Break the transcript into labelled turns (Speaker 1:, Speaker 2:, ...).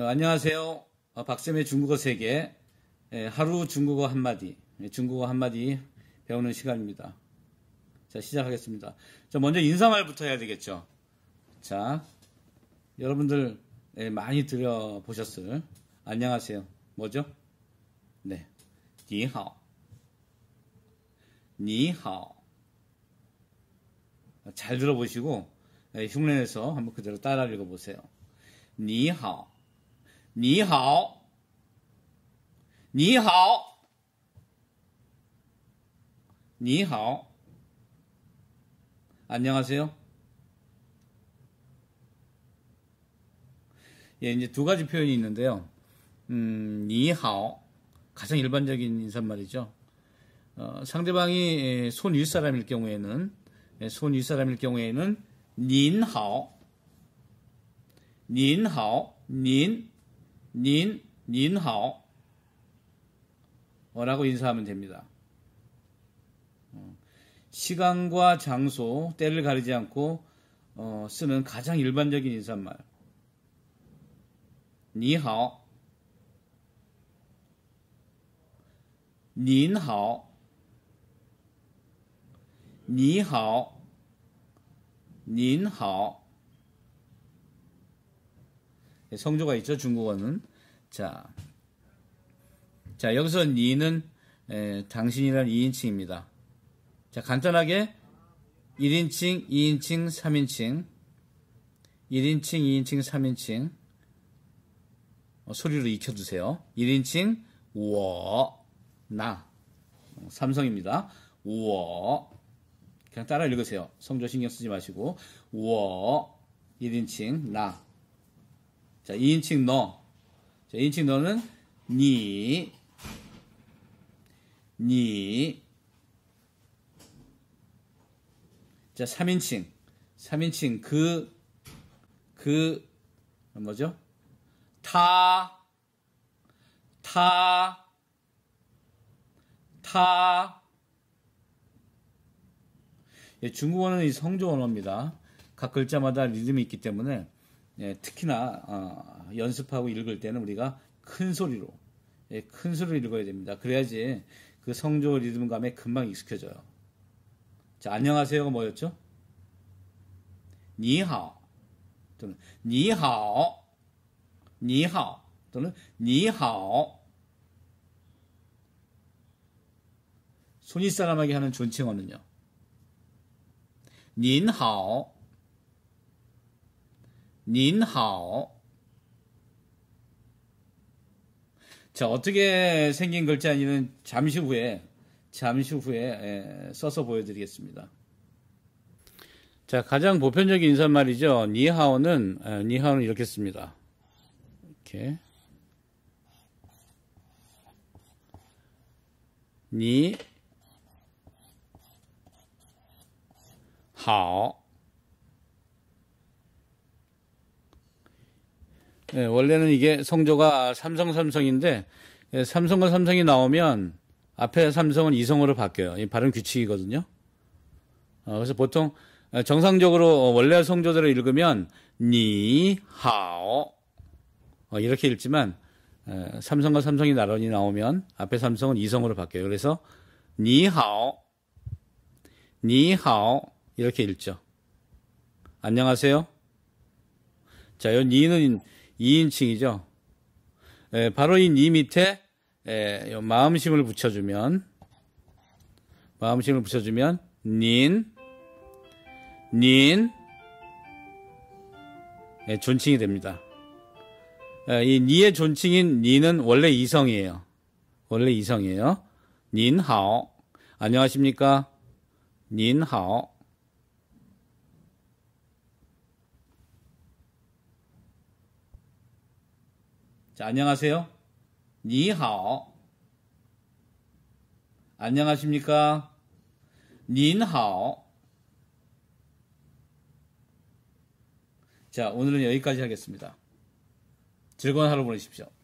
Speaker 1: 어, 안녕하세요. 어, 박쌤의 중국어 세계 예, 하루 중국어 한마디 예, 중국어 한마디 배우는 시간입니다. 자 시작하겠습니다. 자 먼저 인사말부터 해야 되겠죠. 자 여러분들 예, 많이 들어보셨을 안녕하세요. 뭐죠? 네, 니하오, 니하오. 잘 들어보시고 흉내내서 한번 그대로 따라 읽어보세요. 니하오. 你好，你好，你好，안녕하세 요。 예, 이제 두 가지 표현이 있는데요. 음, 니하오. 가장 일반적인 인사말이죠. 어, 상대방이 예, 손 윗사람일 경우에는, 예, 손 윗사람일 경우에는, 닌하오. 닌하오. 닌, 닌, 닌하오. 라고 인사하면 됩니다. 음. 시간과 장소, 때를 가리지 않고 어, 쓰는 가장 일반적인 인사말. 니하오. 닌하오. 니하오. 닌하오. 예, 성조가 있죠. 중국어는 자, 자 여기서 니는 에, 예, 당신이란 2인칭입니다. 자 간단하게 1인칭, 2인칭, 3인칭 1인칭, 2인칭, 3인칭 어, 소리로 익혀두세요. 1인칭 워, 나 어, 삼성입니다. 워 그냥 따라 읽으세요. 성조 신경 쓰지 마시고 워 1인칭 나 자, 2인칭 너. 자, 2인칭 너는 니, 니. 자, 3인칭. 3인칭 그, 그, 뭐죠? 타, 타, 타. 예, 중국어는 이 성조 언어입니다. 각 글자마다 리듬이 있기 때문에 예, 특히나 어, 연습하고 읽을 때는 우리가 큰 소리로 예, 큰 소리로 읽어야 됩니다. 그래야지 그 성조 리듬감에 금방 익숙해져요. 자, 안녕하세요가 뭐였죠? 니하오 또는 니하오 니하오 또는 니하오 손윗사람에게 하는 존칭어는요. 닌하오 닌하오. 자, 어떻게 생긴 글자인지는 잠시 후에, 잠시 후에 예, 써서 보여드리겠습니다. 자, 가장 보편적인 인사말이죠. 니하오는, 니하오는 예, 이렇게 씁니다. 이렇게. 니, 예, 원래는 이게 성조가 삼성 삼성인데 예, 삼성과 삼성이 나오면 앞에 삼성은 이성으로 바뀌어요. 이 발음 규칙이거든요. 어, 그래서 보통 어, 정상적으로 원래 성조대로 읽으면 니하오 어, 이렇게 읽지만 에, 어, 삼성과 삼성이 나란히 나오면 앞에 삼성은 이성으로 바뀌어요. 그래서 니하오 니하오 이렇게 읽죠. 안녕하세요. 자, 요 니는 2인칭이죠. 예, 바로 이 니 밑에 예, 마음심을 붙여주면 마음심을 붙여주면 닌, 닌 예, 존칭이 됩니다. 예, 이 니의 존칭인 니는 원래 이성이에요. 원래 이성이에요. 닌하오 안녕하십니까? 닌하오 자, 안녕하세요. 니하오. 안녕하십니까? 닌하오. 자, 오늘은 여기까지 하겠습니다. 즐거운 하루 보내십시오.